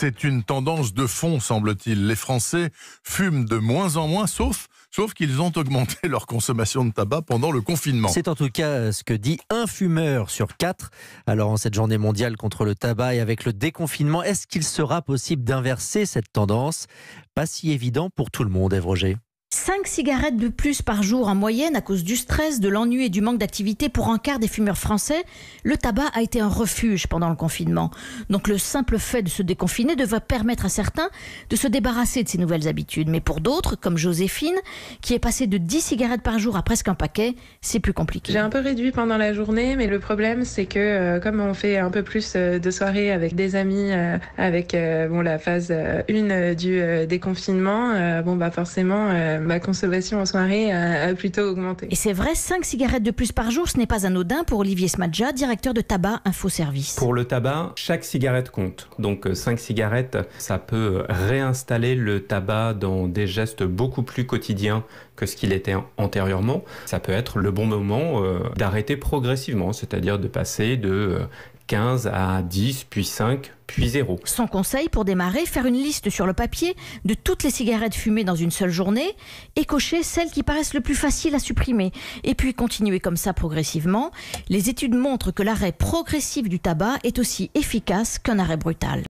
C'est une tendance de fond, semble-t-il. Les Français fument de moins en moins, sauf sauf qu'ils ont augmenté leur consommation de tabac pendant le confinement. C'est en tout cas ce que dit un fumeur sur quatre. Alors en cette journée mondiale contre le tabac et avec le déconfinement, est-ce qu'il sera possible d'inverser cette tendance Pas si évident pour tout le monde, Eve 5 cigarettes de plus par jour en moyenne à cause du stress, de l'ennui et du manque d'activité pour un quart des fumeurs français, le tabac a été un refuge pendant le confinement. Donc le simple fait de se déconfiner devrait permettre à certains de se débarrasser de ces nouvelles habitudes. Mais pour d'autres, comme Joséphine, qui est passée de 10 cigarettes par jour à presque un paquet, c'est plus compliqué. J'ai un peu réduit pendant la journée, mais le problème c'est que euh, comme on fait un peu plus euh, de soirées avec des amis, euh, avec bon, la phase 1 du déconfinement, bon bah forcément ma consommation en soirée a, plutôt augmenté. Et c'est vrai, 5 cigarettes de plus par jour, ce n'est pas anodin pour Olivier Smadja, directeur de Tabac Info Service. Pour le tabac, chaque cigarette compte. Donc 5 euh, cigarettes, ça peut réinstaller le tabac dans des gestes beaucoup plus quotidiens que ce qu'il était antérieurement. Ça peut être le bon moment euh, d'arrêter progressivement, c'est-à-dire de passer de euh, 15 à 10, puis 5, puis 0. Son conseil pour démarrer, faire une liste sur le papier de toutes les cigarettes fumées dans une seule journée et cocher celles qui paraissent le plus faciles à supprimer. Et puis continuer comme ça progressivement. Les études montrent que l'arrêt progressif du tabac est aussi efficace qu'un arrêt brutal.